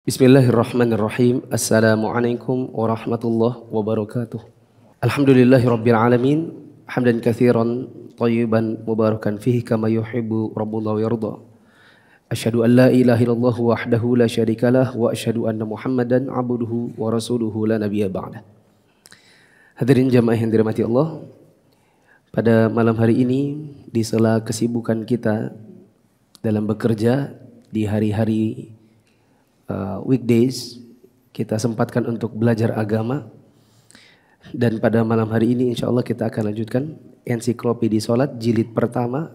Bismillahirrahmanirrahim. Assalamualaikum warahmatullahi wabarakatuh. Alhamdulillahirrabbilalamin. Hamdan kathiran tayyiban mubarakan fihi kama yuhibu rabbullah wa yardha. Ashadu an la ilaha illallah wahdahu la syarikalah wa ashadu anna muhammadan abduhu wa rasuluhu la nabiya ba'da. Hadirin jamaah yang dirahmati Allah. Pada malam hari ini di sela kesibukan kita dalam bekerja di hari-hari uh, weekdays kita sempatkan untuk belajar agama dan pada malam hari ini insya Allah kita akan lanjutkan ensiklopedi sholat jilid pertama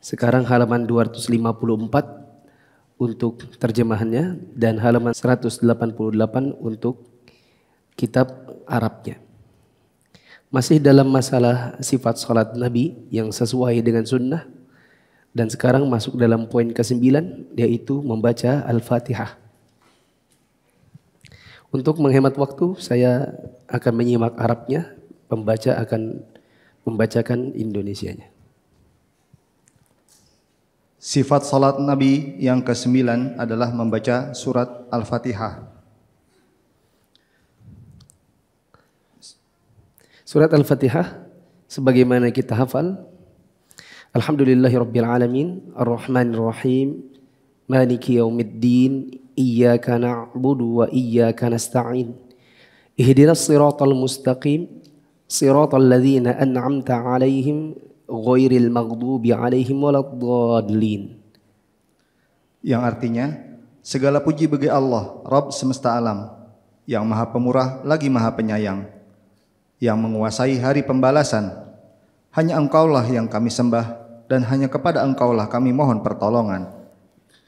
sekarang halaman 254 untuk terjemahannya dan halaman 188 untuk kitab Arabnya. Masih dalam masalah sifat sholat Nabi yang sesuai dengan sunnah, dan sekarang masuk dalam poin ke-9 yaitu membaca Al-Fatihah. Untuk menghemat waktu saya akan menyimak Arabnya, pembaca akan membacakan Indonesianya. Sifat salat Nabi yang ke-9 adalah membaca surat Al-Fatihah. Surat Al-Fatihah sebagaimana kita hafal Alhamdulillahi Rabbil Alamin, Ar-Rahman Ar-Rahim, Maliki Yawmiddin, Iyaka na'budu wa Iyaka nasta'in. Ihdinas siratal mustaqim, siratal ladzina an'amta alaihim, ghairil maghdubi alaihim waladdallin. Yang artinya, segala puji bagi Allah, Rabb semesta alam, yang maha pemurah lagi maha penyayang, yang menguasai hari pembalasan, hanya engkaulah yang kami sembah dan hanya kepada engkaulah kami mohon pertolongan.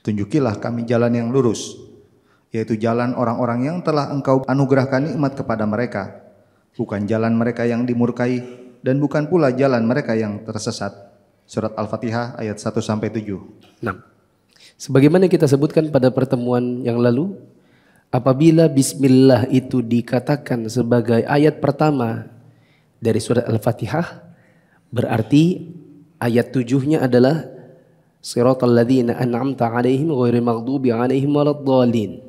Tunjukilah kami jalan yang lurus, yaitu jalan orang-orang yang telah engkau anugerahkan nikmat kepada mereka, bukan jalan mereka yang dimurkai dan bukan pula jalan mereka yang tersesat. Surat Al-Fatihah ayat 1 sampai 7. 6. Nah, sebagaimana kita sebutkan pada pertemuan yang lalu, apabila bismillah itu dikatakan sebagai ayat pertama dari surat Al-Fatihah, Berarti ayat tujuhnya adalah siratal ladzina an'amta alaihim ghairil maghdubi alaihim waladdallin.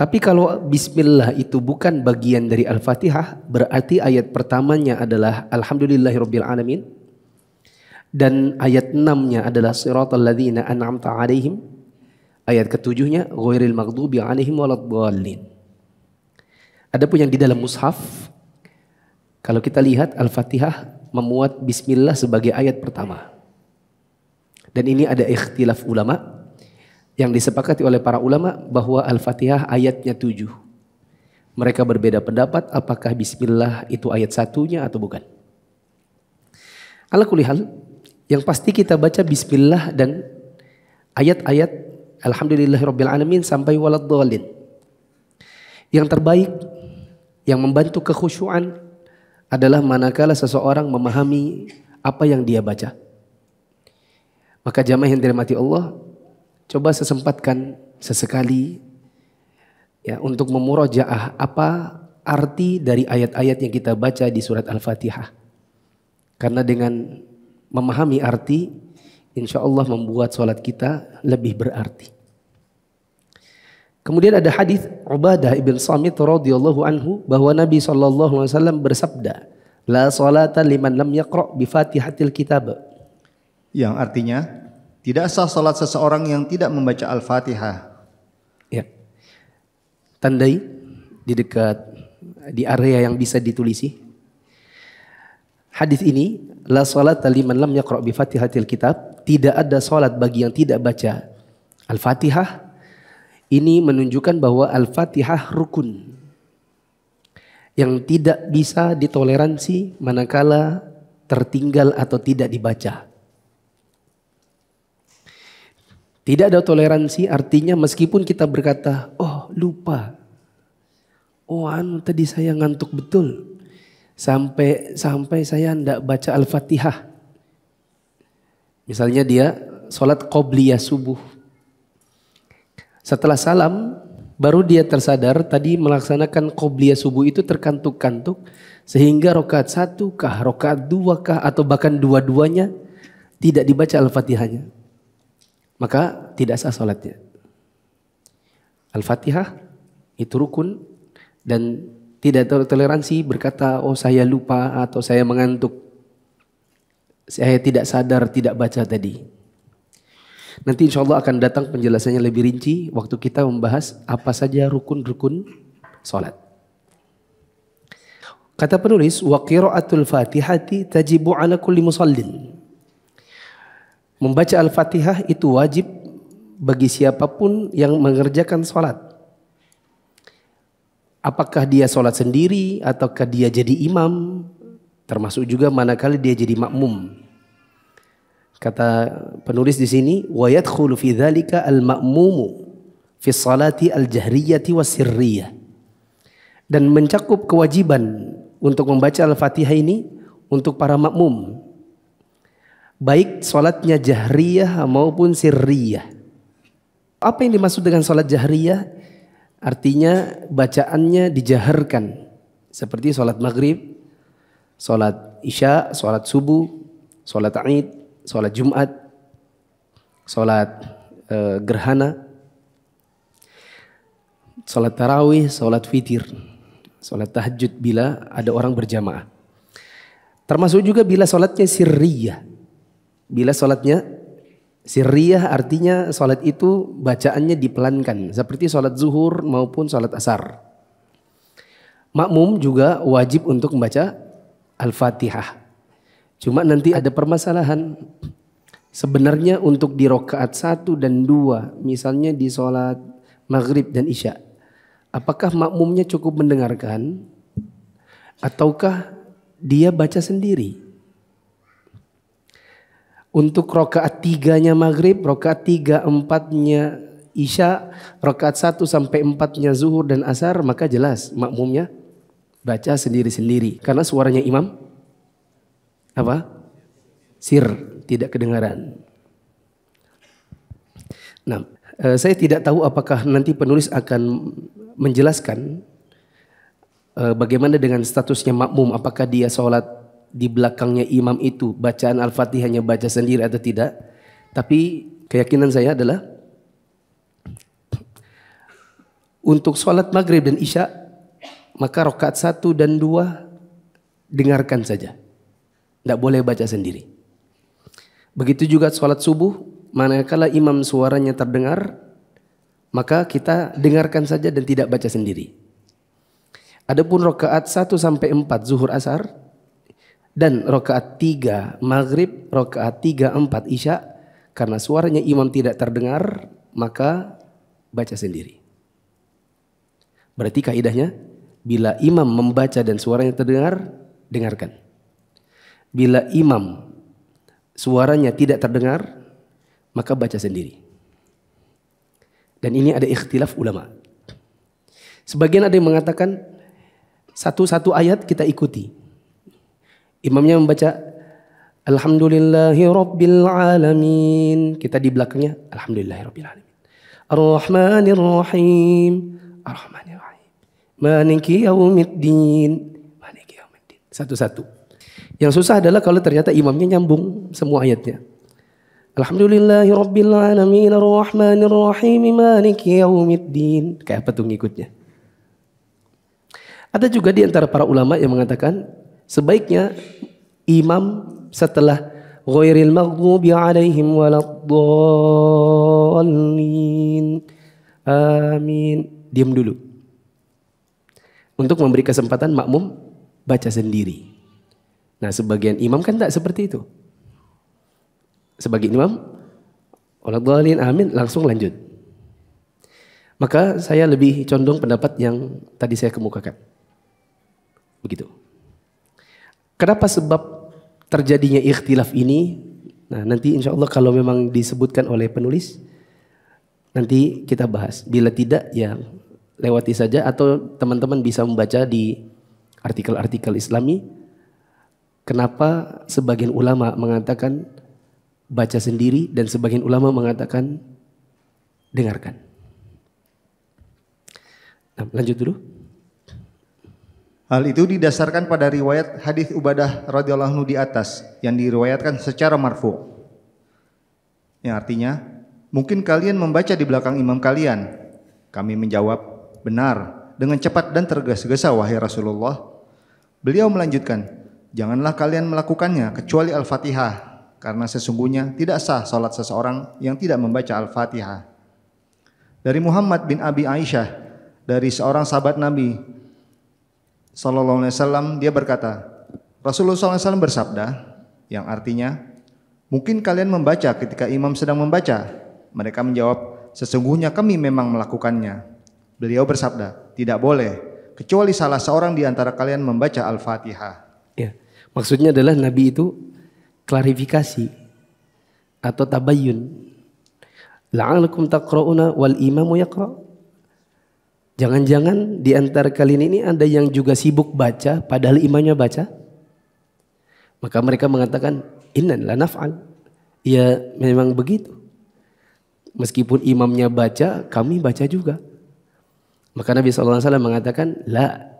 Tapi kalau bismillah itu bukan bagian dari Al-Fatihah, berarti ayat pertamanya adalah alhamdulillahirabbil alamin dan ayat 6-nya adalah siratal ladzina an'amta alaihim. Ayat ketujuhnya ghairil maghdubi alaihim waladdallin. Adapun yang di dalam mushaf kalau kita lihat Al-Fatihah memuat bismillah sebagai ayat pertama. Dan ini ada ikhtilaf ulama yang disepakati oleh para ulama bahwa Al-Fatihah ayatnya tujuh. Mereka berbeda pendapat apakah bismillah itu ayat satunya atau bukan. Alakulihal, yang pasti kita baca bismillah dan ayat-ayat Alhamdulillahirrabbilalamin alamin sampai waladhdallin. Yang terbaik yang membantu kekhusyuan adalah manakala seseorang memahami apa yang dia baca. Maka jamaah yang dirahmati Allah, coba sesempatkan sesekali ya untuk memurojaah apa arti dari ayat-ayat yang kita baca di surat Al-Fatihah. Karena dengan memahami arti, insya Allah membuat sholat kita lebih berarti. Kemudian ada hadis Ubadah ibn Samit radhiyallahu anhu bahwa Nabi saw bersabda, "La salata liman lam yaqra bi Fatihatil Kitab." Yang artinya, tidak sah salat seseorang yang tidak membaca Al-Fatihah. Ya. Tandai di dekat di area yang bisa ditulisi. Hadis ini, "La salata liman lam yaqra bi Fatihatil Kitab." Tidak ada salat bagi yang tidak baca Al-Fatihah ini menunjukkan bahwa Al-Fatihah rukun yang tidak bisa ditoleransi manakala tertinggal atau tidak dibaca. Tidak ada toleransi artinya meskipun kita berkata, oh lupa. Oh anu tadi saya ngantuk betul. Sampai sampai saya tidak baca Al-Fatihah. Misalnya dia sholat qobliyah subuh. Setelah salam, baru dia tersadar tadi melaksanakan qobliya subuh itu terkantuk-kantuk sehingga rokaat satu kah, rokaat dua kah, atau bahkan dua-duanya tidak dibaca al-fatihahnya. Maka tidak sah sholatnya. Al-fatihah itu rukun dan tidak toleransi berkata oh saya lupa atau saya mengantuk. Saya tidak sadar tidak baca tadi. Nanti insya Allah akan datang penjelasannya lebih rinci waktu kita membahas apa saja rukun-rukun sholat. Kata penulis, wa qiraatul fatihati tajibu ala kulli musallin. Membaca Al-Fatihah itu wajib bagi siapapun yang mengerjakan sholat. Apakah dia sholat sendiri ataukah dia jadi imam? Termasuk juga manakala dia jadi makmum. Kata penulis di sini, wa yadkhulu fi dzalika al-ma'mumu fi salati al-jahriyati was-sirriyah. Dan mencakup kewajiban untuk membaca Al-Fatihah ini untuk para makmum. Baik salatnya jahriyah maupun sirriyah. Apa yang dimaksud dengan salat jahriyah? Artinya bacaannya dijaharkan. Seperti salat maghrib, salat isya, salat subuh, salat id, sholat Jumat, sholat e, eh, gerhana, sholat tarawih, sholat witir, sholat tahajud bila ada orang berjamaah. Termasuk juga bila sholatnya sirriyah. Bila sholatnya sirriyah artinya sholat itu bacaannya dipelankan. Seperti sholat zuhur maupun sholat asar. Makmum juga wajib untuk membaca Al-Fatihah. Cuma nanti ada permasalahan. Sebenarnya untuk di rokaat satu dan dua, misalnya di sholat maghrib dan isya, apakah makmumnya cukup mendengarkan ataukah dia baca sendiri? Untuk rokaat tiganya maghrib, rokaat tiga empatnya isya, rokaat satu sampai empatnya zuhur dan asar, maka jelas makmumnya baca sendiri-sendiri karena suaranya imam apa? Sir, tidak kedengaran. Nah, eh, saya tidak tahu apakah nanti penulis akan menjelaskan eh, bagaimana dengan statusnya makmum, apakah dia sholat di belakangnya imam itu, bacaan Al-Fatihahnya baca sendiri atau tidak. Tapi keyakinan saya adalah untuk sholat maghrib dan isya maka rokat satu dan dua dengarkan saja. Tidak boleh baca sendiri. Begitu juga sholat subuh, manakala imam suaranya terdengar, maka kita dengarkan saja dan tidak baca sendiri. Adapun rokaat 1 sampai 4 zuhur asar dan rokaat 3 maghrib, rokaat 3, 4 isya karena suaranya imam tidak terdengar maka baca sendiri. Berarti kaidahnya bila imam membaca dan suaranya terdengar dengarkan. Bila imam suaranya tidak terdengar, maka baca sendiri. Dan ini ada ikhtilaf ulama. Sebagian ada yang mengatakan satu-satu ayat kita ikuti. Imamnya membaca Alhamdulillahi Kita di belakangnya Alhamdulillahi ar rahmanirrahim ar rahmanirrahim Maniki Yaumiddin. Maniki Yaumiddin. Satu-satu. Yang susah adalah kalau ternyata imamnya nyambung semua ayatnya. Alhamdulillahi rabbil alamin arrahmanir maliki yaumiddin. Kayak apa tuh ngikutnya? Ada juga di antara para ulama yang mengatakan sebaiknya imam setelah ghairil maghdubi alaihim waladdallin. Amin. Diam dulu. Untuk memberi kesempatan makmum baca sendiri. Nah sebagian imam kan tak seperti itu. Sebagian imam, Oladhalin amin, langsung lanjut. Maka saya lebih condong pendapat yang tadi saya kemukakan. Begitu. Kenapa sebab terjadinya ikhtilaf ini? Nah nanti insya Allah kalau memang disebutkan oleh penulis, nanti kita bahas. Bila tidak ya lewati saja atau teman-teman bisa membaca di artikel-artikel islami Kenapa sebagian ulama mengatakan baca sendiri dan sebagian ulama mengatakan dengarkan. Nah, lanjut dulu. Hal itu didasarkan pada riwayat hadis Ubadah radhiyallahu anhu di atas yang diriwayatkan secara marfu. Yang artinya, mungkin kalian membaca di belakang imam kalian. Kami menjawab, benar, dengan cepat dan tergesa-gesa wahai Rasulullah. Beliau melanjutkan, Janganlah kalian melakukannya kecuali Al-Fatihah, karena sesungguhnya tidak sah salat seseorang yang tidak membaca Al-Fatihah. Dari Muhammad bin Abi Aisyah, dari seorang sahabat Nabi Sallallahu Alaihi Wasallam, dia berkata, Rasulullah Sallallahu Alaihi Wasallam bersabda, yang artinya, mungkin kalian membaca ketika imam sedang membaca. Mereka menjawab, sesungguhnya kami memang melakukannya. Beliau bersabda, tidak boleh, kecuali salah seorang di antara kalian membaca Al-Fatihah. Maksudnya adalah Nabi itu klarifikasi atau tabayyun. La'alakum taqra'una wal imamu yaqra. Jangan-jangan di antara kalian ini ada yang juga sibuk baca padahal imamnya baca. Maka mereka mengatakan innan la naf'al. Ya memang begitu. Meskipun imamnya baca, kami baca juga. Maka Nabi SAW mengatakan, la,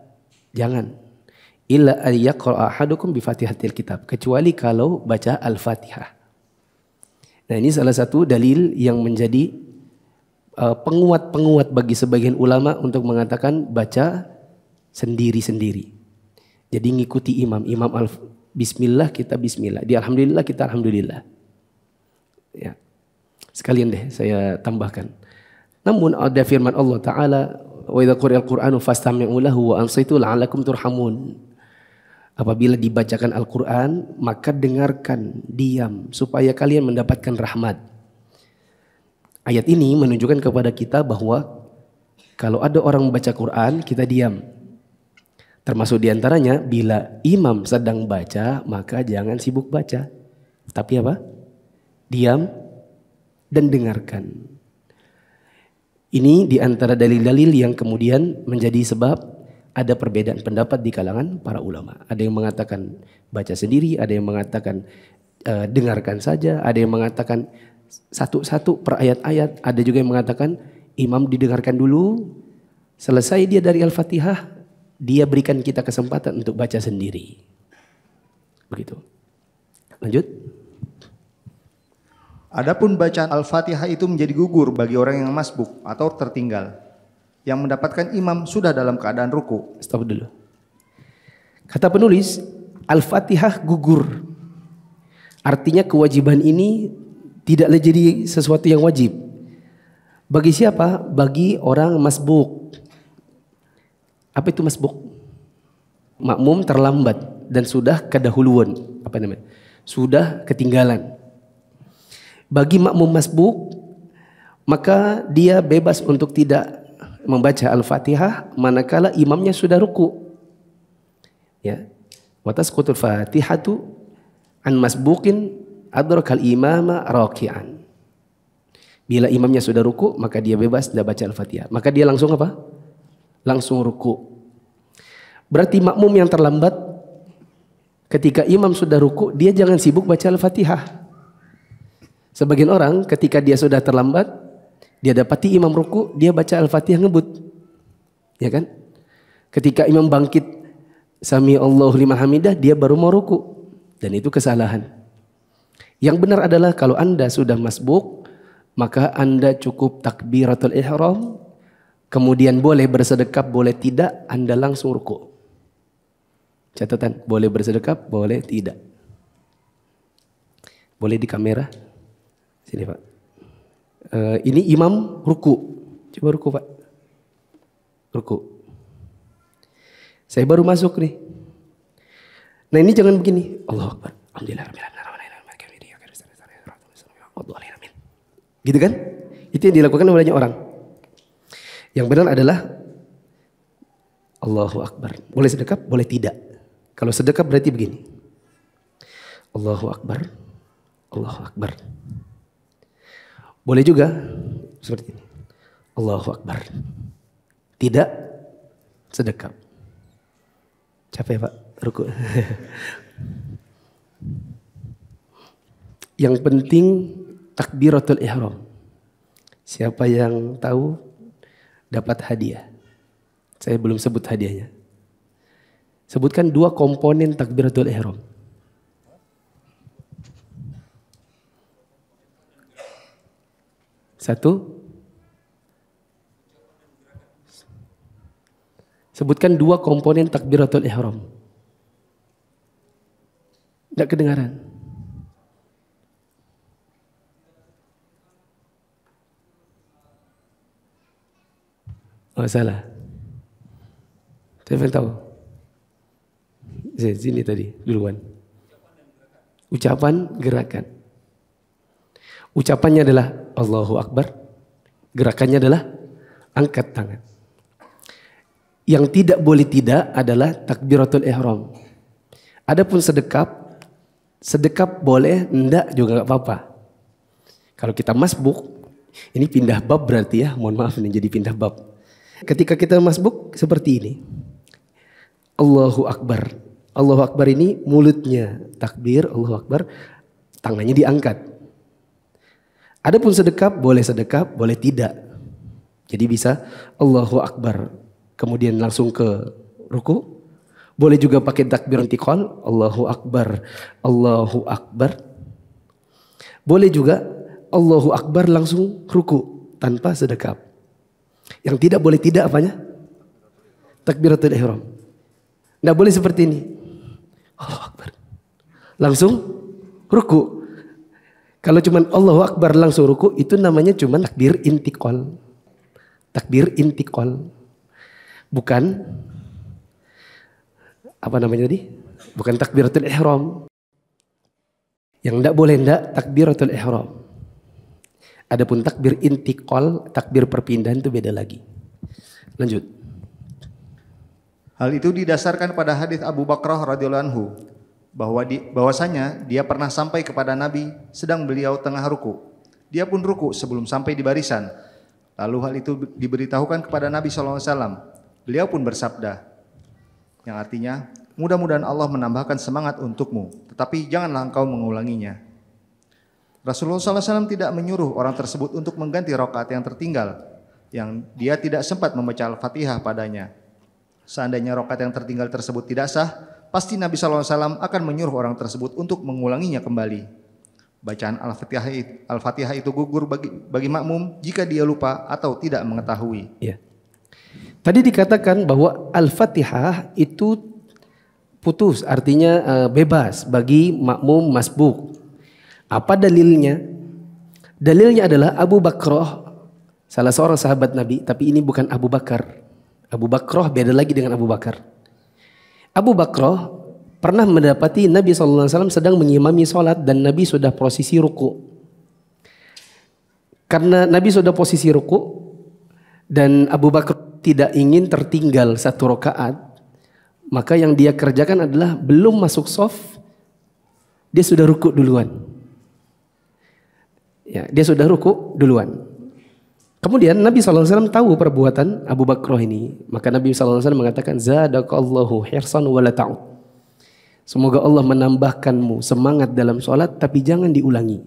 jangan illa ayyakul ahadukum bifatihatil kitab kecuali kalau baca al-fatihah nah ini salah satu dalil yang menjadi eh, penguat-penguat bagi sebagian ulama untuk mengatakan baca sendiri-sendiri jadi ngikuti imam imam al bismillah kita bismillah di alhamdulillah kita alhamdulillah ya sekalian deh saya tambahkan namun ada firman Allah taala wa idza quri'al qur'anu fastami'u lahu wa ansitu la'alakum turhamun Apabila dibacakan Al-Quran, maka dengarkan, diam, supaya kalian mendapatkan rahmat. Ayat ini menunjukkan kepada kita bahwa kalau ada orang membaca Quran, kita diam. Termasuk diantaranya, bila imam sedang baca, maka jangan sibuk baca. Tapi apa? Diam dan dengarkan. Ini diantara dalil-dalil yang kemudian menjadi sebab ada perbedaan pendapat di kalangan para ulama. Ada yang mengatakan baca sendiri, ada yang mengatakan uh, dengarkan saja, ada yang mengatakan satu-satu per ayat-ayat, ada juga yang mengatakan imam didengarkan dulu, selesai dia dari Al-Fatihah, dia berikan kita kesempatan untuk baca sendiri. Begitu. Lanjut. Adapun bacaan Al-Fatihah itu menjadi gugur bagi orang yang masbuk atau tertinggal yang mendapatkan imam sudah dalam keadaan ruku. Stop dulu. Kata penulis, Al-Fatihah gugur. Artinya kewajiban ini tidaklah jadi sesuatu yang wajib. Bagi siapa? Bagi orang masbuk. Apa itu masbuk? Makmum terlambat dan sudah kedahuluan. Apa namanya? Sudah ketinggalan. Bagi makmum masbuk, maka dia bebas untuk tidak membaca Al-Fatihah manakala imamnya sudah ruku. Ya. Wa tasqutul Fatihatu an masbuqin adrakal imama raki'an. Bila imamnya sudah ruku, maka dia bebas tidak baca Al-Fatihah. Maka dia langsung apa? Langsung ruku. Berarti makmum yang terlambat ketika imam sudah ruku, dia jangan sibuk baca Al-Fatihah. Sebagian orang ketika dia sudah terlambat, dia dapati imam ruku, dia baca Al-Fatihah ngebut. Ya kan? Ketika imam bangkit, Sami Allahul liman hamidah, dia baru mau ruku. Dan itu kesalahan. Yang benar adalah kalau Anda sudah masbuk, maka Anda cukup takbiratul ihram, kemudian boleh bersedekap, boleh tidak, Anda langsung ruku. Catatan, boleh bersedekap, boleh tidak. Boleh di kamera? Sini Pak. Uh, ini imam ruku. Coba ruku Pak. Ruku. Saya baru masuk nih. Nah ini jangan begini. Allah Akbar. Alhamdulillah. Gitu kan? Itu yang dilakukan oleh banyak orang. Yang benar adalah Allahu Akbar. Boleh sedekap, boleh tidak. Kalau sedekap berarti begini. Allahu Akbar. Allahu Akbar. Boleh juga seperti ini. Allahu Akbar. Tidak sedekap. Capek Pak, ruku. yang penting takbiratul ihram. Siapa yang tahu dapat hadiah. Saya belum sebut hadiahnya. Sebutkan dua komponen takbiratul ihram. Satu. Sebutkan dua komponen takbiratul ihram. Tidak kedengaran. Oh salah. Saya pengen tahu. Sini tadi duluan. Ucapan, gerakan. Ucapannya adalah Allahu Akbar. Gerakannya adalah angkat tangan. Yang tidak boleh tidak adalah takbiratul ihram. Adapun sedekap, sedekap boleh, ndak juga nggak apa-apa. Kalau kita masbuk, ini pindah bab berarti ya, mohon maaf ini jadi pindah bab. Ketika kita masbuk seperti ini. Allahu Akbar. Allahu Akbar ini mulutnya takbir, Allahu Akbar, tangannya diangkat. Adapun sedekap boleh sedekap, boleh tidak. Jadi bisa Allahu Akbar, kemudian langsung ke ruku. Boleh juga pakai takbir intiqal, Allahu Akbar, Allahu Akbar. Boleh juga Allahu Akbar langsung ruku tanpa sedekap. Yang tidak boleh tidak apanya? Takbiratul ihram. Nah boleh seperti ini. Allahu Akbar. Langsung ruku. Kalau cuman Allahu Akbar langsung ruku itu namanya cuman takbir intikol. Takbir intikol. Bukan apa namanya tadi? Bukan takbiratul ihram. Yang ndak boleh ndak takbiratul ihram. Adapun takbir intikol, takbir perpindahan itu beda lagi. Lanjut. Hal itu didasarkan pada hadis Abu Bakrah radhiyallahu anhu bahwa di, bahwasanya dia pernah sampai kepada Nabi sedang beliau tengah ruku. Dia pun ruku sebelum sampai di barisan. Lalu hal itu diberitahukan kepada Nabi SAW. Beliau pun bersabda, yang artinya, mudah-mudahan Allah menambahkan semangat untukmu, tetapi janganlah engkau mengulanginya. Rasulullah SAW tidak menyuruh orang tersebut untuk mengganti rokaat yang tertinggal, yang dia tidak sempat membaca Al-Fatihah padanya. Seandainya rokaat yang tertinggal tersebut tidak sah, pasti Nabi SAW akan menyuruh orang tersebut untuk mengulanginya kembali. Bacaan Al-Fatihah itu, gugur bagi, bagi makmum jika dia lupa atau tidak mengetahui. Ya. Tadi dikatakan bahwa Al-Fatihah itu putus, artinya eh, bebas bagi makmum masbuk. Apa dalilnya? Dalilnya adalah Abu Bakroh, salah seorang sahabat Nabi, tapi ini bukan Abu Bakar. Abu Bakroh beda lagi dengan Abu Bakar. Abu Bakro pernah mendapati Nabi SAW sedang mengimami sholat dan Nabi sudah posisi ruku. Karena Nabi sudah posisi ruku dan Abu Bakar tidak ingin tertinggal satu rakaat, maka yang dia kerjakan adalah belum masuk soft, dia sudah ruku duluan. Ya, dia sudah ruku duluan. Kemudian Nabi SAW tahu perbuatan Abu Bakro ini. Maka Nabi SAW mengatakan, Zadakallahu hirsan wala Semoga Allah menambahkanmu semangat dalam sholat tapi jangan diulangi.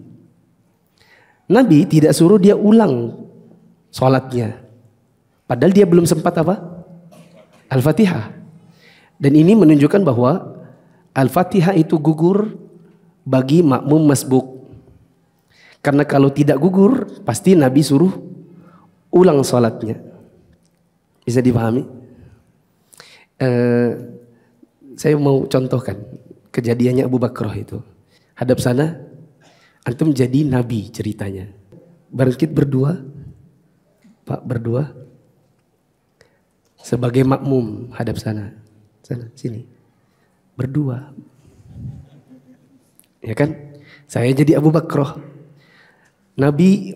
Nabi tidak suruh dia ulang sholatnya. Padahal dia belum sempat apa? Al-Fatihah. Dan ini menunjukkan bahwa Al-Fatihah itu gugur bagi makmum masbuk. Karena kalau tidak gugur, pasti Nabi suruh ulang sholatnya. Bisa dipahami? Eh, saya mau contohkan kejadiannya Abu Bakroh itu. Hadap sana, antum jadi nabi ceritanya. Bangkit berdua, pak berdua, sebagai makmum hadap sana, sana, sini, berdua. Ya kan? Saya jadi Abu Bakroh. Nabi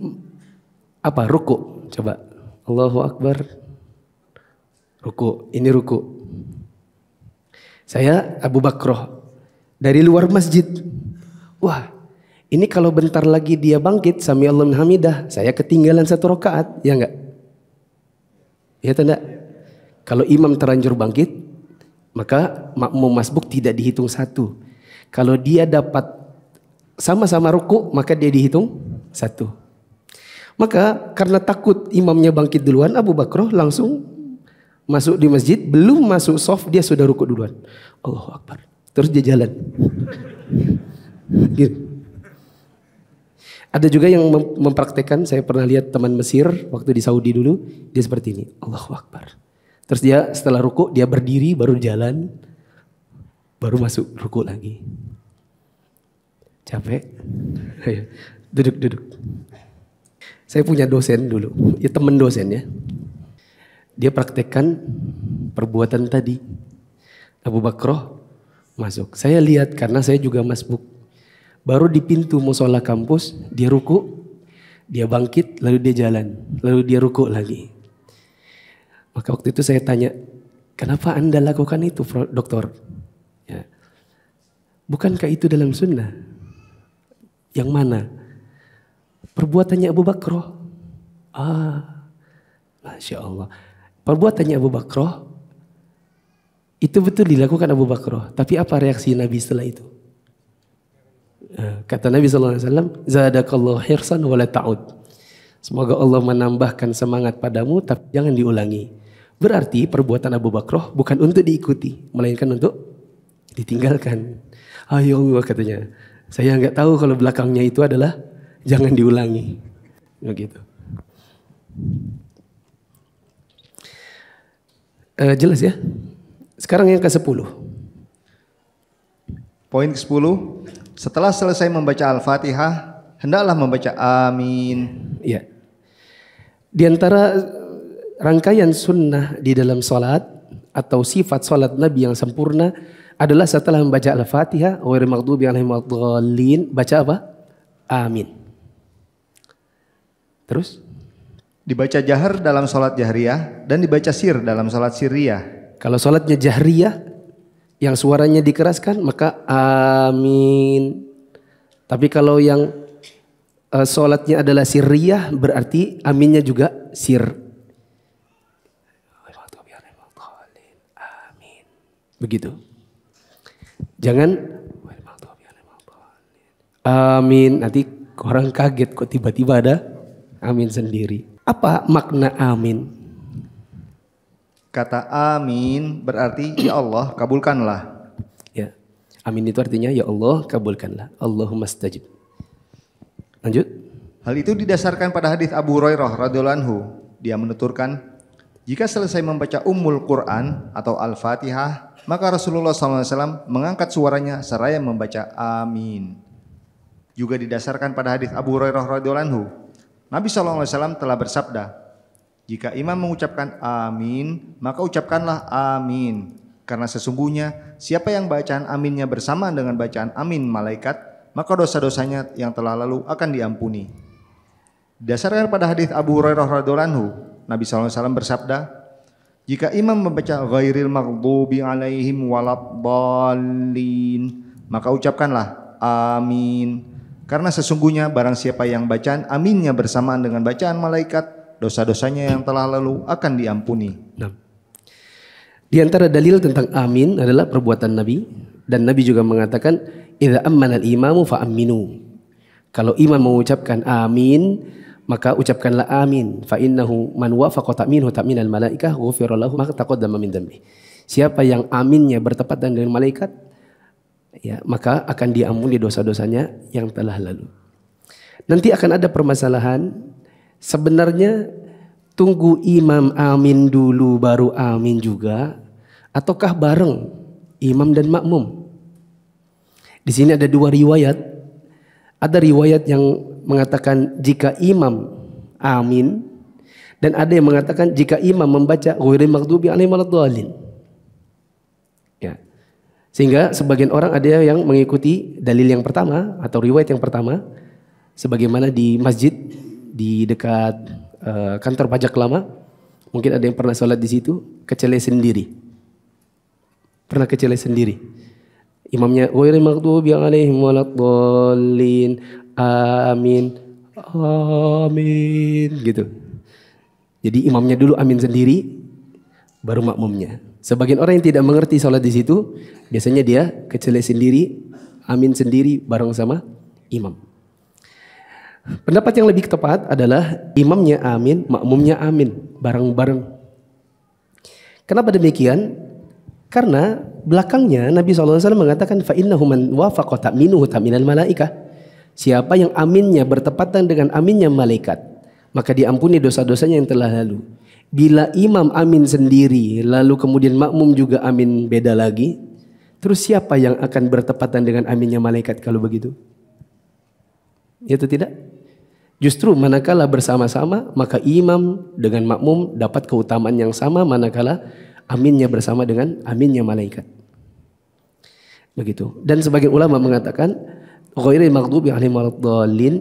apa ruku Coba. Allahu Akbar. Ruku. Ini ruku. Saya Abu Bakroh. Dari luar masjid. Wah. Ini kalau bentar lagi dia bangkit. Sami Allah Hamidah. Saya ketinggalan satu rokaat. Ya enggak? Ya tanda. Kalau imam terlanjur bangkit. Maka makmum masbuk tidak dihitung satu. Kalau dia dapat sama-sama ruku. Maka dia dihitung satu. Maka karena takut imamnya bangkit duluan, Abu Bakroh langsung masuk di masjid. Belum masuk soft, dia sudah rukuk duluan. Allah Akbar. Terus dia jalan. gitu. Ada juga yang mempraktekan, mempraktekkan, saya pernah lihat teman Mesir waktu di Saudi dulu, dia seperti ini, Allahu Akbar. Terus dia setelah ruku, dia berdiri baru jalan, baru masuk ruku lagi. Capek? Duduk-duduk. Iya. Saya punya dosen dulu, ya temen dosen ya. Dia praktekkan perbuatan tadi. Abu Bakroh masuk. Saya lihat karena saya juga masbuk. Baru di pintu musola kampus, dia ruku, dia bangkit, lalu dia jalan, lalu dia ruku lagi. Maka waktu itu saya tanya, kenapa anda lakukan itu doktor? Ya. Bukankah itu dalam sunnah? Yang mana? Perbuatannya Abu Bakroh. Ah, Masya Allah. Perbuatannya Abu Bakroh itu betul dilakukan Abu Bakroh. Tapi apa reaksi Nabi setelah itu? Eh, kata Nabi SAW, Zadakallah hirsan wala ta'ud. Semoga Allah menambahkan semangat padamu, tapi jangan diulangi. Berarti perbuatan Abu Bakroh bukan untuk diikuti, melainkan untuk ditinggalkan. Ayo katanya, saya nggak tahu kalau belakangnya itu adalah jangan diulangi. Begitu. Oh, eh, jelas ya? Sekarang yang ke-10. Poin ke-10, setelah selesai membaca Al-Fatihah, hendaklah membaca amin. Ya. Di antara rangkaian sunnah di dalam sholat atau sifat sholat Nabi yang sempurna adalah setelah membaca Al-Fatihah, baca apa? Amin. Terus? Dibaca jahar dalam sholat jahriyah dan dibaca sir dalam sholat siriyah. Kalau sholatnya jahriyah yang suaranya dikeraskan maka amin. Tapi kalau yang uh, sholatnya adalah siriyah berarti aminnya juga sir. Amin. Begitu. Jangan amin. Nanti orang kaget kok tiba-tiba ada Amin sendiri. Apa makna amin? Kata amin berarti ya Allah kabulkanlah. Ya. Amin itu artinya ya Allah kabulkanlah. Allahumma stajib. Lanjut. Hal itu didasarkan pada hadis Abu Hurairah radhiyallahu anhu. Dia menuturkan, jika selesai membaca Ummul Quran atau Al-Fatihah, maka Rasulullah SAW mengangkat suaranya seraya membaca Amin. Juga didasarkan pada hadis Abu Hurairah radhiyallahu anhu. Nabi SAW telah bersabda, jika imam mengucapkan amin, maka ucapkanlah amin. Karena sesungguhnya siapa yang bacaan aminnya bersamaan dengan bacaan amin malaikat, maka dosa-dosanya yang telah lalu akan diampuni. Dasarkan pada hadis Abu Hurairah radhiallahu Nabi SAW bersabda, jika imam membaca ghairil maghdubi alaihim walabbalin, maka ucapkanlah amin. Karena sesungguhnya barang siapa yang bacaan aminnya bersamaan dengan bacaan malaikat, dosa-dosanya yang telah lalu akan diampuni. Nah. Di antara dalil tentang amin adalah perbuatan Nabi dan Nabi juga mengatakan Iza ammana al-imamu fa aminu. Kalau imam mengucapkan amin, maka ucapkanlah amin fa innahu man wafaqa ta'minhu ta'minal malaikah gufirullahu maka ma taqaddama min dhanbi. Siapa yang aminnya bertepatan dengan malaikat, ya maka akan diampuni dosa-dosanya yang telah lalu. Nanti akan ada permasalahan sebenarnya tunggu imam amin dulu baru amin juga ataukah bareng imam dan makmum. Di sini ada dua riwayat. Ada riwayat yang mengatakan jika imam amin dan ada yang mengatakan jika imam membaca ghairi maghdubi alaihim sehingga sebagian orang ada yang mengikuti dalil yang pertama atau riwayat yang pertama sebagaimana di masjid di dekat uh, kantor pajak lama mungkin ada yang pernah sholat di situ kecele sendiri pernah kecele sendiri imamnya ghairil maghdubi alaihim amin amin gitu jadi imamnya dulu amin sendiri baru makmumnya Sebagian orang yang tidak mengerti sholat di situ, biasanya dia kecele sendiri, amin sendiri bareng sama imam. Pendapat yang lebih tepat adalah imamnya amin, makmumnya amin, bareng-bareng. Kenapa demikian? Karena belakangnya Nabi SAW mengatakan fa'innahu man wafaqa ta'minuhu ta'minal malaika. Siapa yang aminnya bertepatan dengan aminnya malaikat, maka diampuni dosa-dosanya yang telah lalu. Bila imam amin sendiri, lalu kemudian makmum juga amin beda lagi, terus siapa yang akan bertepatan dengan aminnya malaikat kalau begitu? Ya atau tidak? Justru manakala bersama-sama, maka imam dengan makmum dapat keutamaan yang sama manakala aminnya bersama dengan aminnya malaikat. Begitu. Dan sebagian ulama mengatakan, ghairil maghdubi alim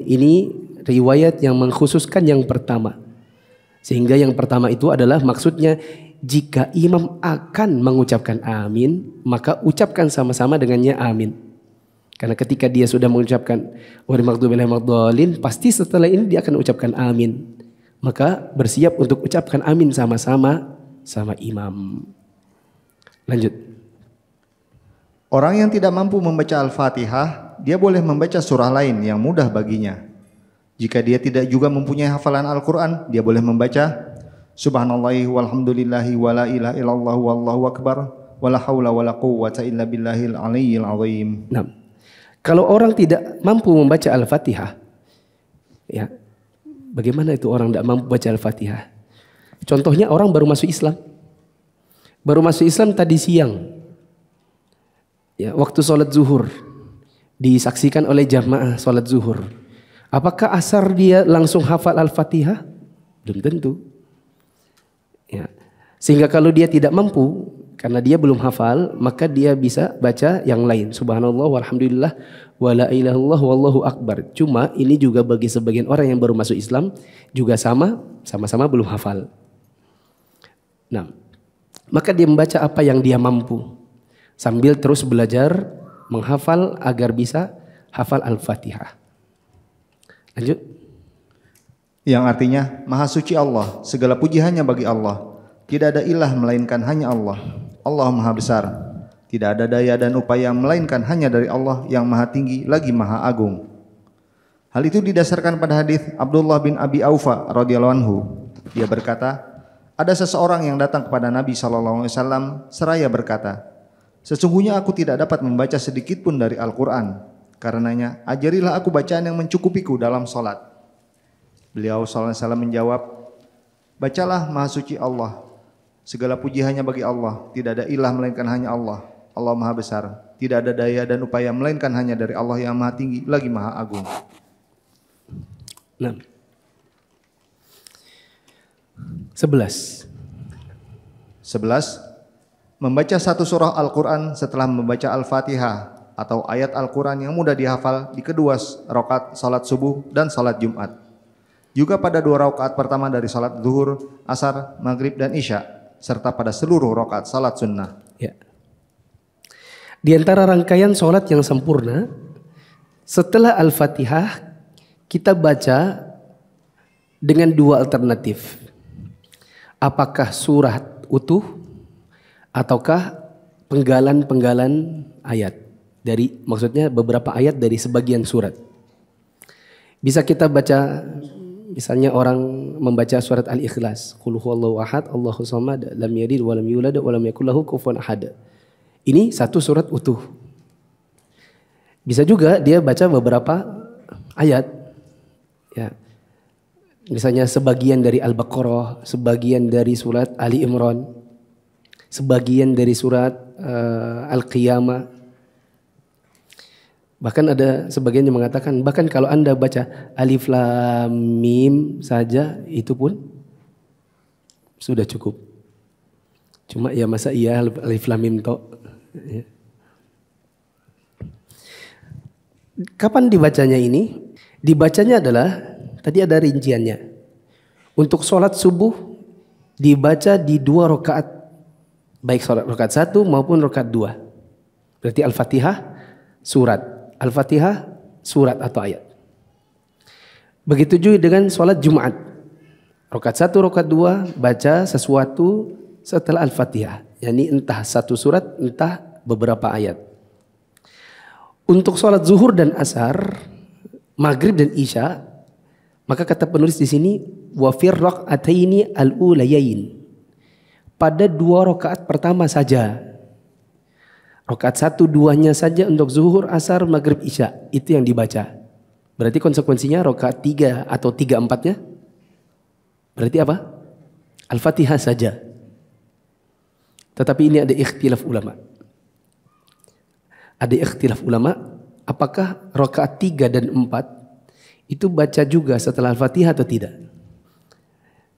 ini riwayat yang mengkhususkan yang pertama sehingga yang pertama itu adalah maksudnya jika imam akan mengucapkan amin, maka ucapkan sama-sama dengannya amin. Karena ketika dia sudah mengucapkan wal maghdubillahil pasti setelah ini dia akan ucapkan amin. Maka bersiap untuk ucapkan amin sama-sama sama imam. Lanjut. Orang yang tidak mampu membaca Al-Fatihah, dia boleh membaca surah lain yang mudah baginya. Jika dia tidak juga mempunyai hafalan Al-Quran, dia boleh membaca Subhanallah, walhamdulillahi wa la ilaha illallah wallahu akbar wa la hawla wa la quwwata illa billahil aliyyil azim. Nah, kalau orang tidak mampu membaca Al-Fatihah, ya, bagaimana itu orang tidak mampu baca Al-Fatihah? Contohnya orang baru masuk Islam. Baru masuk Islam tadi siang. Ya, waktu sholat zuhur. Disaksikan oleh jamaah sholat zuhur Apakah asar dia langsung hafal Al-Fatihah? Belum tentu. Ya. Sehingga kalau dia tidak mampu, karena dia belum hafal, maka dia bisa baca yang lain. Subhanallah, walhamdulillah, wala ilahullah, wallahu akbar. Cuma ini juga bagi sebagian orang yang baru masuk Islam, juga sama, sama-sama belum hafal. Nah, maka dia membaca apa yang dia mampu. Sambil terus belajar, menghafal agar bisa hafal Al-Fatihah. Lanjut. Yang artinya Maha Suci Allah, segala puji hanya bagi Allah. Tidak ada ilah melainkan hanya Allah. Allah Maha Besar. Tidak ada daya dan upaya melainkan hanya dari Allah yang Maha Tinggi lagi Maha Agung. Hal itu didasarkan pada hadis Abdullah bin Abi Aufa radhiyallahu anhu. Dia berkata, ada seseorang yang datang kepada Nabi Shallallahu alaihi wasallam seraya berkata, "Sesungguhnya aku tidak dapat membaca sedikit pun dari Al-Qur'an." Karenanya, ajarilah aku bacaan yang mencukupiku dalam sholat. Beliau sallallahu salam menjawab, "Bacalah Maha Suci Allah. Segala puji hanya bagi Allah, tidak ada ilah melainkan hanya Allah. Allah Maha Besar, tidak ada daya dan upaya melainkan hanya dari Allah yang Maha Tinggi lagi Maha Agung." Nah. 11. 11 membaca satu surah Al-Qur'an setelah membaca Al-Fatihah atau ayat Al-Quran yang mudah dihafal di kedua rokat salat subuh dan salat Jumat. Juga pada dua rokat pertama dari salat zuhur, asar, maghrib, dan isya, serta pada seluruh rokat salat sunnah. Ya. Di antara rangkaian salat yang sempurna, setelah Al-Fatihah, kita baca dengan dua alternatif. Apakah surat utuh ataukah penggalan-penggalan ayat dari maksudnya beberapa ayat dari sebagian surat. Bisa kita baca misalnya orang membaca surat Al-Ikhlas, qul huwallahu ahad, Allahu samad, lam yalid wa lam yulad wa lam yakul lahu kufuwan ahad. Ini satu surat utuh. Bisa juga dia baca beberapa ayat. Ya. Misalnya sebagian dari Al-Baqarah, sebagian dari surat Ali Imran, sebagian dari surat uh, Al-Qiyamah, Bahkan ada sebagian yang mengatakan bahkan kalau Anda baca alif lam mim saja itu pun sudah cukup. Cuma ya masa iya alif lam mim toh Ya. Kapan dibacanya ini? Dibacanya adalah tadi ada rinciannya. Untuk sholat subuh dibaca di dua rakaat baik sholat rakaat satu maupun rakaat dua. Berarti al-fatihah surat Al-Fatihah surat atau ayat. Begitu juga dengan sholat Jumat. Rokat satu, rokat dua, baca sesuatu setelah Al-Fatihah. Yani entah satu surat, entah beberapa ayat. Untuk sholat zuhur dan asar, maghrib dan isya, maka kata penulis di sini, wafir rokaataini al-ulayain. Pada dua rokaat pertama saja, Rokat satu duanya saja untuk zuhur, asar, maghrib, isya. Itu yang dibaca. Berarti konsekuensinya rokat tiga atau tiga empatnya? Berarti apa? Al-Fatihah saja. Tetapi ini ada ikhtilaf ulama. Ada ikhtilaf ulama. Apakah rokaat tiga dan empat itu baca juga setelah Al-Fatihah atau tidak?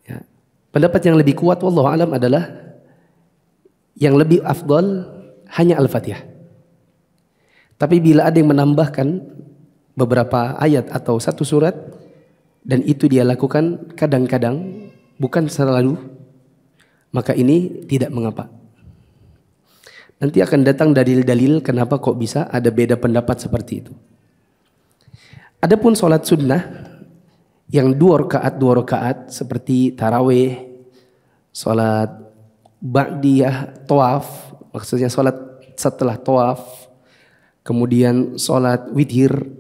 Ya. Pendapat yang lebih kuat, Wallahu'alam adalah yang lebih afdol hanya Al-Fatihah. Tapi bila ada yang menambahkan beberapa ayat atau satu surat dan itu dia lakukan kadang-kadang bukan selalu maka ini tidak mengapa. Nanti akan datang dalil-dalil kenapa kok bisa ada beda pendapat seperti itu. Adapun sholat sunnah yang dua rakaat dua rakaat seperti taraweh, sholat ba'diyah, tawaf, Maksudnya sholat setelah toaf, kemudian sholat witir,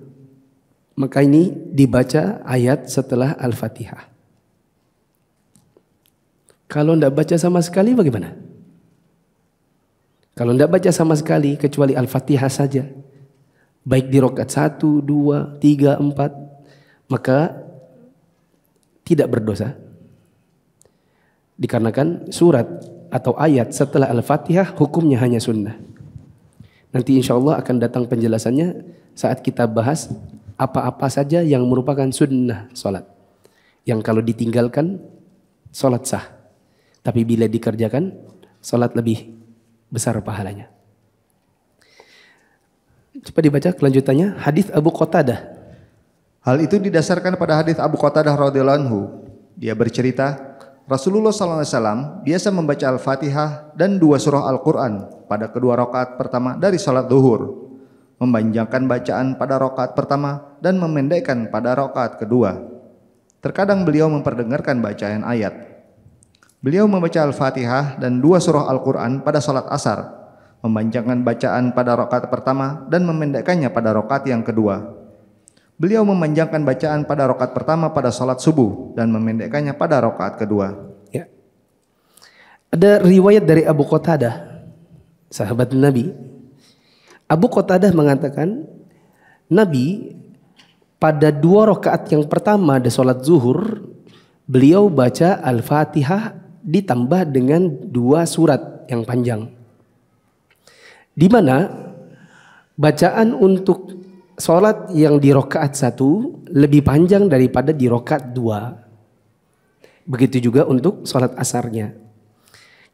maka ini dibaca ayat setelah Al-Fatihah. Kalau tidak baca sama sekali bagaimana? Kalau tidak baca sama sekali kecuali Al-Fatihah saja. Baik di rokat satu, dua, tiga, empat, Maka tidak berdosa. Dikarenakan surat atau ayat setelah Al-Fatihah hukumnya hanya sunnah. Nanti insya Allah akan datang penjelasannya saat kita bahas apa-apa saja yang merupakan sunnah sholat. Yang kalau ditinggalkan sholat sah. Tapi bila dikerjakan sholat lebih besar pahalanya. Coba dibaca kelanjutannya hadis Abu Qatadah. Hal itu didasarkan pada hadis Abu Qatadah radhiyallahu anhu. Dia bercerita, Rasulullah SAW biasa membaca Al-Fatihah dan dua surah Al-Quran pada kedua rokaat pertama dari sholat duhur, memanjangkan bacaan pada rokaat pertama dan memendekkan pada rokaat kedua. Terkadang beliau memperdengarkan bacaan ayat. Beliau membaca Al-Fatihah dan dua surah Al-Quran pada sholat asar, memanjangkan bacaan pada rokaat pertama dan memendekkannya pada rokaat yang kedua. Beliau memanjangkan bacaan pada rokat pertama pada sholat subuh dan memendekkannya pada rokat kedua. Ya. Ada riwayat dari Abu Qatadah, sahabat Nabi. Abu Qatadah mengatakan, Nabi pada dua rokaat yang pertama di sholat zuhur, beliau baca Al-Fatihah ditambah dengan dua surat yang panjang. Di mana bacaan untuk sholat yang di rokaat satu lebih panjang daripada di rokaat dua. Begitu juga untuk sholat asarnya.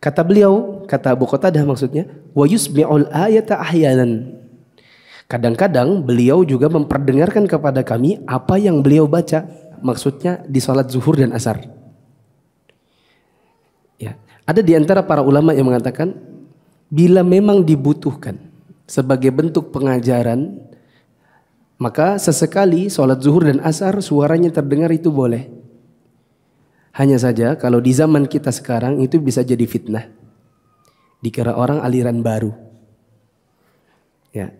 Kata beliau, kata Abu Qatadah maksudnya, wa yusmi'ul ayata ahyanan. Kadang-kadang beliau juga memperdengarkan kepada kami apa yang beliau baca. Maksudnya di sholat zuhur dan asar. Ya. Ada di antara para ulama yang mengatakan, bila memang dibutuhkan sebagai bentuk pengajaran maka sesekali sholat zuhur dan asar suaranya terdengar itu boleh. Hanya saja kalau di zaman kita sekarang itu bisa jadi fitnah. Dikira orang aliran baru. Ya.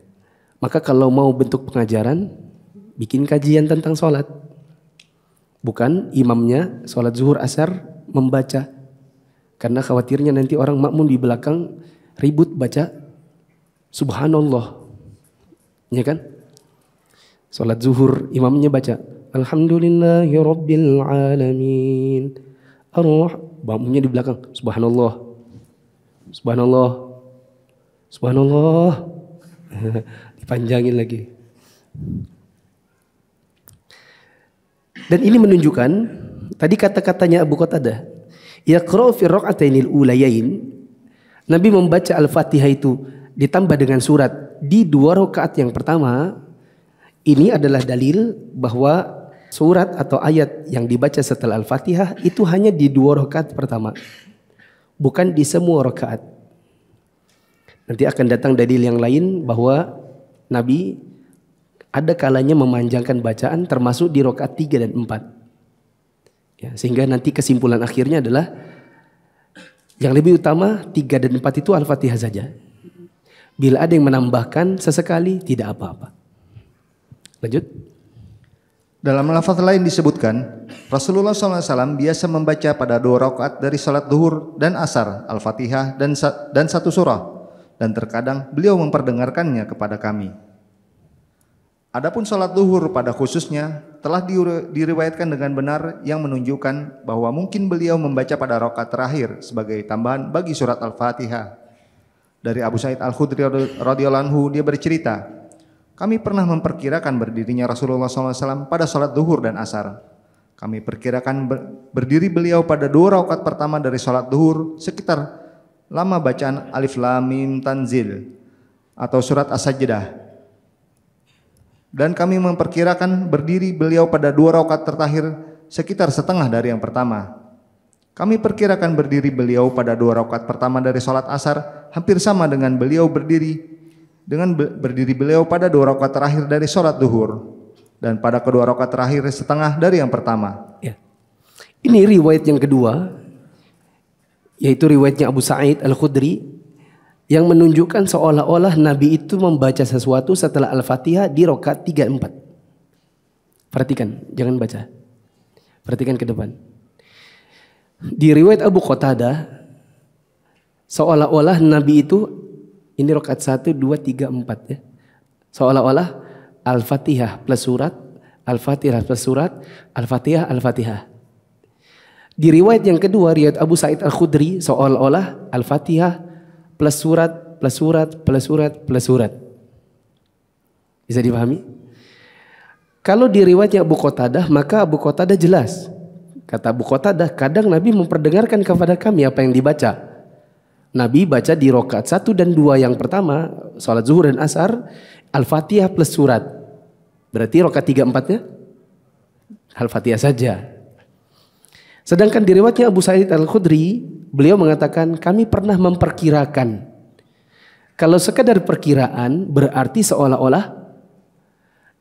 Maka kalau mau bentuk pengajaran, bikin kajian tentang sholat. Bukan imamnya sholat zuhur asar membaca. Karena khawatirnya nanti orang makmum di belakang ribut baca subhanallah. Ya kan? Salat zuhur, imamnya baca Alhamdulillahirrabbilalamin Arwah, bangunnya di belakang. Subhanallah. Subhanallah. Subhanallah. Dipanjangin lagi. Dan ini menunjukkan tadi kata-katanya Abu Qatada Yaqra'u fi raq'atainil ulayain. Nabi membaca Al-Fatihah itu ditambah dengan surat di dua rakaat yang pertama ini adalah dalil bahwa surat atau ayat yang dibaca setelah Al-Fatihah itu hanya di dua rakaat pertama. Bukan di semua rakaat. Nanti akan datang dalil yang lain bahwa Nabi ada kalanya memanjangkan bacaan termasuk di rakaat 3 dan 4. Ya, sehingga nanti kesimpulan akhirnya adalah yang lebih utama 3 dan 4 itu Al-Fatihah saja. Bila ada yang menambahkan sesekali tidak apa-apa. Lanjut. Dalam lafaz lain disebutkan, Rasulullah SAW biasa membaca pada dua rakaat dari salat duhur dan asar Al-Fatihah dan sa dan satu surah dan terkadang beliau memperdengarkannya kepada kami. Adapun salat duhur pada khususnya telah diriwayatkan dengan benar yang menunjukkan bahwa mungkin beliau membaca pada rakaat terakhir sebagai tambahan bagi surat Al-Fatihah. Dari Abu Said Al-Khudri radhiyallahu anhu dia bercerita, kami pernah memperkirakan berdirinya Rasulullah SAW pada sholat duhur dan asar. Kami perkirakan ber berdiri beliau pada dua rakaat pertama dari sholat duhur sekitar lama bacaan alif lam mim tanzil atau surat as-sajdah. Dan kami memperkirakan berdiri beliau pada dua rakaat terakhir sekitar setengah dari yang pertama. Kami perkirakan berdiri beliau pada dua rakaat pertama dari sholat asar hampir sama dengan beliau berdiri dengan berdiri beliau pada dua rakaat terakhir dari sholat duhur dan pada kedua rakaat terakhir setengah dari yang pertama. Ya. Ini riwayat yang kedua yaitu riwayatnya Abu Sa'id Al-Khudri yang menunjukkan seolah-olah Nabi itu membaca sesuatu setelah Al-Fatihah di rakaat empat. Perhatikan, jangan baca. Perhatikan ke depan. Di riwayat Abu Qatadah seolah-olah Nabi itu ini rokat 1, 2, 3, 4 ya. Seolah-olah Al-Fatihah plus surat, Al-Fatihah plus surat, Al-Fatihah, Al-Fatihah. Di riwayat yang kedua, riwayat Abu Said Al-Khudri, seolah-olah Al-Fatihah plus surat, plus surat, plus surat, plus surat. Bisa dipahami? Kalau di riwayatnya Abu Qatadah, maka Abu Qatadah jelas. Kata Abu Qatadah, kadang Nabi memperdengarkan kepada kami apa yang dibaca. Nabi baca di rokat satu dan dua yang pertama, sholat zuhur dan asar, Al-Fatihah plus surat. Berarti rokat tiga empatnya Al-Fatihah saja. Sedangkan di riwayatnya Abu Sa'id Al-Khudri, beliau mengatakan kami pernah memperkirakan. Kalau sekadar perkiraan berarti seolah-olah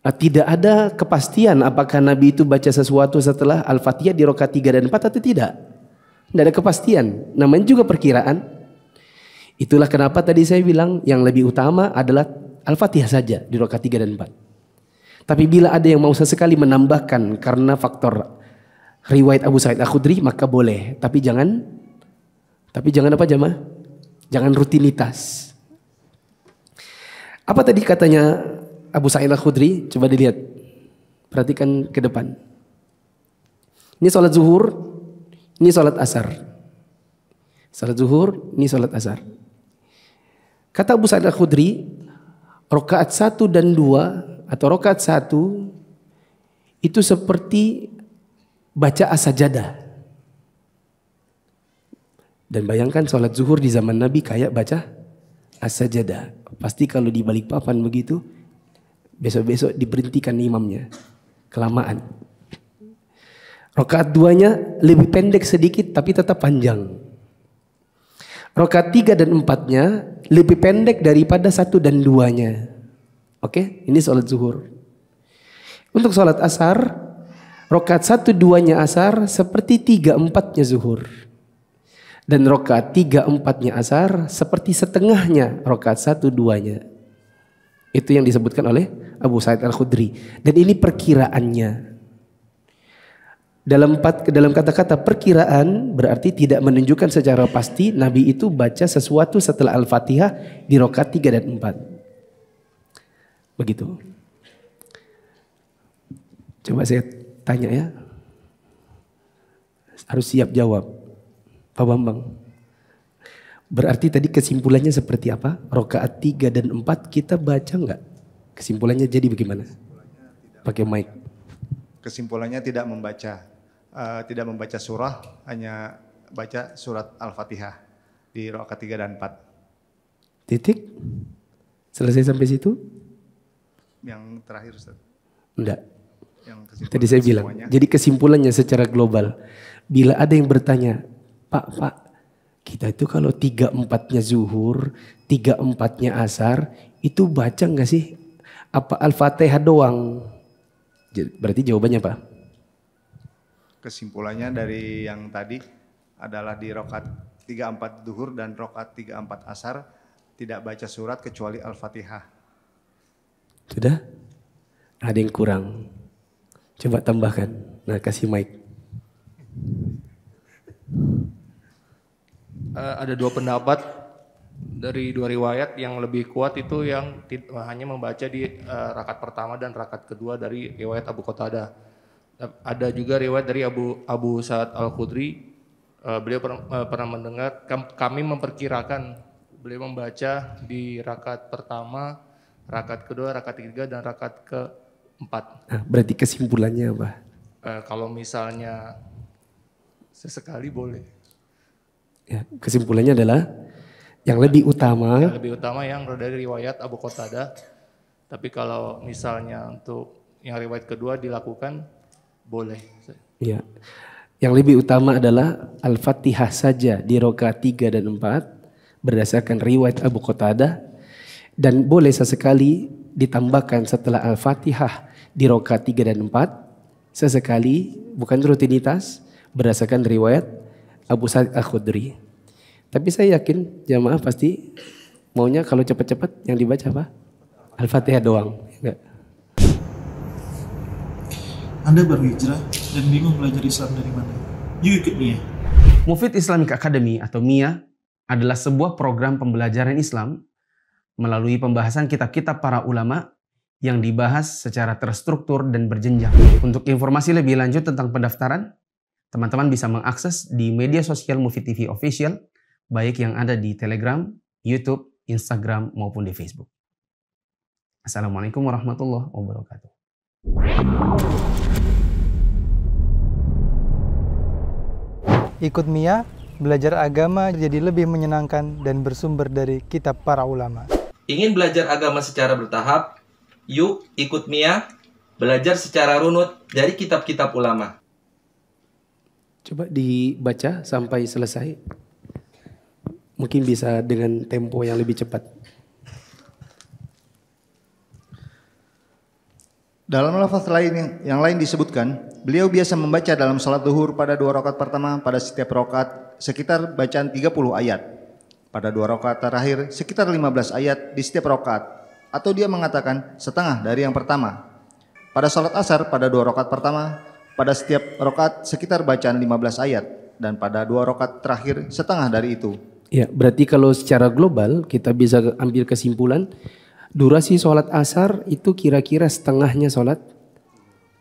eh, tidak ada kepastian apakah Nabi itu baca sesuatu setelah Al-Fatihah di rokat tiga dan empat atau tidak. Tidak ada kepastian. Namanya juga perkiraan. Itulah kenapa tadi saya bilang yang lebih utama adalah Al-Fatihah saja di rokat 3 dan 4. Tapi bila ada yang mau sesekali menambahkan karena faktor riwayat Abu Sa'id Al-Khudri maka boleh. Tapi jangan tapi jangan apa jemaah? Jangan rutinitas. Apa tadi katanya Abu Sa'id Al-Khudri? Coba dilihat. Perhatikan ke depan. Ini sholat zuhur, ini sholat asar. Sholat zuhur, ini sholat asar. Kata Abu Sa'id Al-Khudri, rokaat satu dan dua atau rokaat satu itu seperti baca asajadah. Dan bayangkan sholat zuhur di zaman Nabi kayak baca asajadah. Pasti kalau di balik papan begitu, besok-besok diberhentikan imamnya. Kelamaan. Rokaat duanya lebih pendek sedikit tapi tetap panjang. Rokat tiga dan empatnya lebih pendek daripada satu dan duanya. Oke, ini sholat zuhur. Untuk sholat asar, rokat satu duanya asar seperti tiga empatnya zuhur. Dan rokat tiga empatnya asar seperti setengahnya rokat satu duanya. Itu yang disebutkan oleh Abu Said Al-Khudri. Dan ini perkiraannya dalam dalam kata-kata perkiraan berarti tidak menunjukkan secara pasti Nabi itu baca sesuatu setelah Al-Fatihah di rokat 3 dan 4. Begitu. Coba saya tanya ya. Harus siap jawab. Pak Bambang. Berarti tadi kesimpulannya seperti apa? Rokaat 3 dan 4 kita baca nggak? Kesimpulannya jadi bagaimana? Pakai mic. Kesimpulannya tidak membaca uh, tidak membaca surah, hanya baca surat Al-Fatihah di rakaat 3 dan empat Titik? Selesai sampai situ? Yang terakhir Ustaz. Enggak. Yang Tadi saya bilang. Semuanya. Jadi kesimpulannya secara global. Bila ada yang bertanya, Pak, Pak, kita itu kalau tiga empatnya zuhur, tiga empatnya asar, itu baca nggak sih? Apa al-fatihah doang? Berarti jawabannya apa? kesimpulannya dari yang tadi adalah di rokat 34 duhur dan rokat 34 asar tidak baca surat kecuali Al-Fatihah. Sudah? Ada yang kurang. Coba tambahkan. Nah kasih mic. Uh, ada dua pendapat dari dua riwayat yang lebih kuat itu yang hanya membaca di uh, rakaat pertama dan rakaat kedua dari riwayat Abu Qatadah. Ada juga riwayat dari Abu Abu Sa'ad Al Khudri. Uh, eh, beliau per, uh, pernah mendengar kami memperkirakan beliau membaca di rakaat pertama, rakaat kedua, rakaat ketiga dan rakaat keempat. Nah, berarti kesimpulannya apa? Uh, kalau misalnya sesekali boleh. Ya, kesimpulannya adalah yang lebih utama. Yang lebih utama yang dari riwayat Abu Qatadah. Tapi kalau misalnya untuk yang riwayat kedua dilakukan boleh. ya Yang lebih utama adalah Al-Fatihah saja di roka 3 dan 4 berdasarkan riwayat Abu Qatadah dan boleh sesekali ditambahkan setelah Al-Fatihah di roka 3 dan 4 sesekali bukan rutinitas berdasarkan riwayat Abu Sa'id Al-Khudri. Tapi saya yakin jamaah pasti maunya kalau cepat-cepat yang dibaca apa? Al-Fatihah doang. Ya enggak. Anda baru hijrah dan bingung belajar Islam dari mana? Yuk ikut MIA. Mufid Islamic Academy atau MIA adalah sebuah program pembelajaran Islam melalui pembahasan kitab-kitab para ulama yang dibahas secara terstruktur dan berjenjang. Untuk informasi lebih lanjut tentang pendaftaran, teman-teman bisa mengakses di media sosial Mufid TV Official, baik yang ada di Telegram, YouTube, Instagram, maupun di Facebook. Assalamualaikum warahmatullahi wabarakatuh. Ikut Mia, belajar agama jadi lebih menyenangkan dan bersumber dari kitab para ulama. Ingin belajar agama secara bertahap? Yuk ikut Mia, belajar secara runut dari kitab-kitab ulama. Coba dibaca sampai selesai. Mungkin bisa dengan tempo yang lebih cepat. Dalam lafaz lain yang, yang lain disebutkan, beliau biasa membaca dalam salat duhur pada dua rakaat pertama pada setiap rakaat sekitar bacaan 30 ayat. Pada dua rakaat terakhir sekitar 15 ayat di setiap rakaat atau dia mengatakan setengah dari yang pertama. Pada salat asar pada dua rakaat pertama pada setiap rakaat sekitar bacaan 15 ayat dan pada dua rakaat terakhir setengah dari itu. Ya, berarti kalau secara global kita bisa ambil kesimpulan durasi sholat asar itu kira-kira setengahnya sholat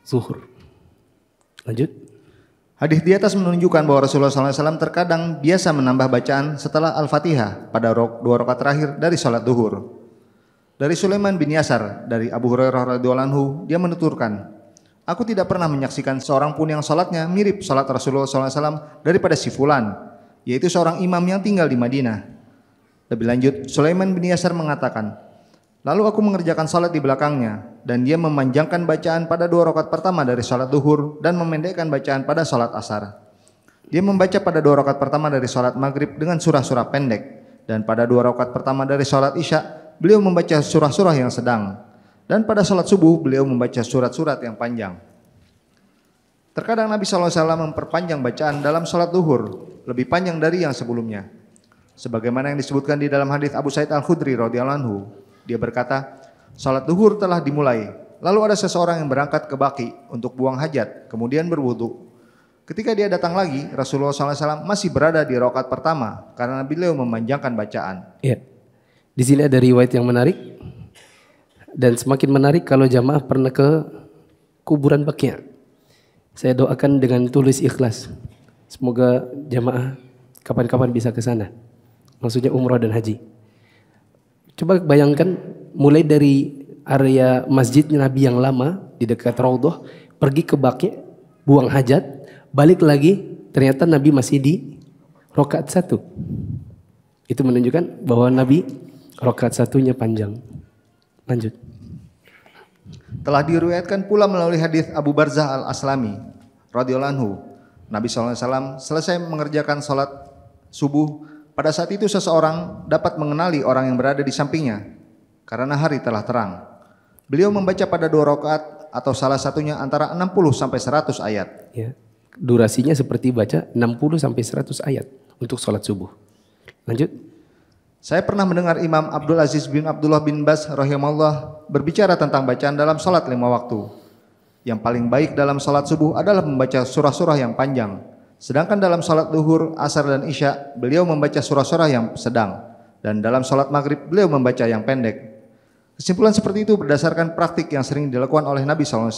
zuhur. Lanjut. Hadis di atas menunjukkan bahwa Rasulullah SAW terkadang biasa menambah bacaan setelah Al-Fatihah pada dua rakaat terakhir dari sholat duhur. Dari Sulaiman bin Yasar, dari Abu Hurairah radhiyallahu dia menuturkan, Aku tidak pernah menyaksikan seorang pun yang sholatnya mirip sholat Rasulullah SAW daripada si Fulan, yaitu seorang imam yang tinggal di Madinah. Lebih lanjut, Sulaiman bin Yasar mengatakan, Lalu aku mengerjakan salat di belakangnya dan dia memanjangkan bacaan pada dua rakaat pertama dari salat duhur dan memendekkan bacaan pada salat asar. Dia membaca pada dua rakaat pertama dari salat maghrib dengan surah-surah pendek dan pada dua rakaat pertama dari salat isya beliau membaca surah-surah yang sedang dan pada salat subuh beliau membaca surat-surat yang panjang. Terkadang Nabi SAW memperpanjang bacaan dalam salat duhur, lebih panjang dari yang sebelumnya. Sebagaimana yang disebutkan di dalam hadis Abu Said Al-Khudri radhiyallahu anhu, dia berkata, salat duhur telah dimulai. Lalu ada seseorang yang berangkat ke Baki untuk buang hajat, kemudian berwudu. Ketika dia datang lagi, Rasulullah SAW masih berada di rokat pertama karena beliau memanjangkan bacaan. Iya. Di sini ada riwayat yang menarik dan semakin menarik kalau jamaah pernah ke kuburan Bakia. Saya doakan dengan tulis ikhlas. Semoga jamaah kapan-kapan bisa ke sana. Maksudnya umrah dan haji. Coba bayangkan mulai dari area masjid Nabi yang lama di dekat Raudhah pergi ke baknya buang hajat balik lagi ternyata Nabi masih di rokat satu itu menunjukkan bahwa Nabi rokat satunya panjang lanjut telah diriwayatkan pula melalui hadis Abu Barzah al Aslami radhiyallahu Nabi saw selesai mengerjakan sholat subuh pada saat itu seseorang dapat mengenali orang yang berada di sampingnya karena hari telah terang. Beliau membaca pada dua rakaat atau salah satunya antara 60 sampai 100 ayat. Ya. Durasinya seperti baca 60 sampai 100 ayat untuk sholat subuh. Lanjut. Saya pernah mendengar Imam Abdul Aziz bin Abdullah bin Bas rahimahullah berbicara tentang bacaan dalam sholat lima waktu. Yang paling baik dalam sholat subuh adalah membaca surah-surah yang panjang. Sedangkan dalam salat duhur, asar dan isya beliau membaca surah-surah yang sedang dan dalam salat maghrib beliau membaca yang pendek. Kesimpulan seperti itu berdasarkan praktik yang sering dilakukan oleh Nabi SAW.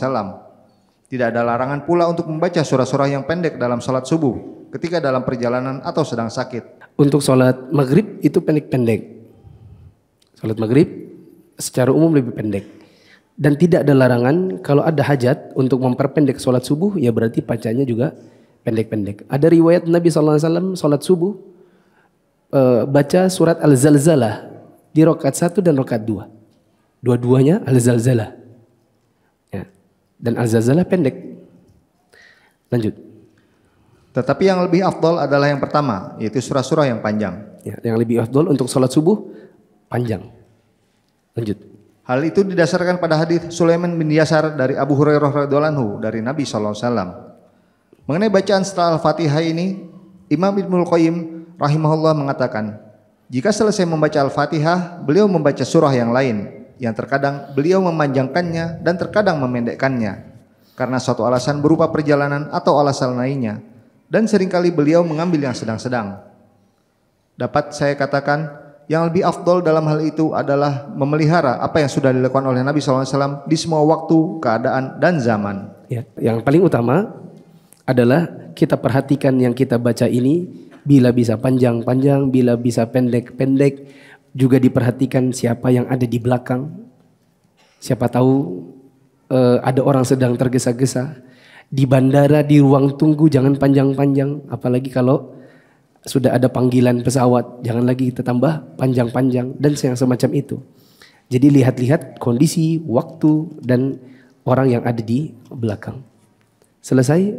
Tidak ada larangan pula untuk membaca surah-surah yang pendek dalam salat subuh ketika dalam perjalanan atau sedang sakit. Untuk salat maghrib itu pendek-pendek. Salat maghrib secara umum lebih pendek dan tidak ada larangan kalau ada hajat untuk memperpendek sholat subuh ya berarti bacanya juga pendek-pendek. Ada riwayat Nabi SAW sholat subuh uh, baca surat Al-Zalzalah di rokat satu dan rokat dua. Dua-duanya Al-Zalzalah. Ya. Dan Al-Zalzalah pendek. Lanjut. Tetapi yang lebih afdol adalah yang pertama, yaitu surah-surah yang panjang. Ya, yang lebih afdol untuk sholat subuh panjang. Lanjut. Hal itu didasarkan pada hadis Sulaiman bin Yasar dari Abu Hurairah radhiallahu dari Nabi saw. Mengenai bacaan setelah Al-Fatihah ini, Imam Ibnul Qayyim rahimahullah mengatakan, jika selesai membaca Al-Fatihah, beliau membaca surah yang lain, yang terkadang beliau memanjangkannya dan terkadang memendekkannya, karena suatu alasan berupa perjalanan atau alasan lainnya, dan seringkali beliau mengambil yang sedang-sedang. Dapat saya katakan, yang lebih afdol dalam hal itu adalah memelihara apa yang sudah dilakukan oleh Nabi SAW di semua waktu, keadaan, dan zaman. Ya, yang paling utama adalah kita perhatikan yang kita baca ini bila bisa panjang-panjang, bila bisa pendek-pendek, juga diperhatikan siapa yang ada di belakang. Siapa tahu uh, ada orang sedang tergesa-gesa di bandara di ruang tunggu jangan panjang-panjang apalagi kalau sudah ada panggilan pesawat jangan lagi kita tambah panjang-panjang dan yang semacam itu jadi lihat-lihat kondisi waktu dan orang yang ada di belakang selesai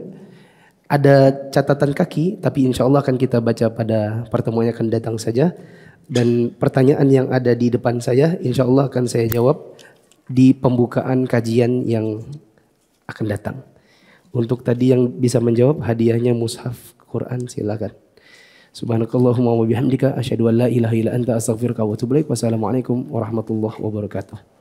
ada catatan kaki, tapi insya Allah akan kita baca pada pertemuan yang akan datang saja. Dan pertanyaan yang ada di depan saya, insya Allah akan saya jawab di pembukaan kajian yang akan datang. Untuk tadi yang bisa menjawab hadiahnya mushaf Quran silakan. Subhanakallahumma wa bihamdika asyhadu an la ilaha illa anta astaghfiruka wa atubu ilaik. Wassalamualaikum warahmatullahi wabarakatuh.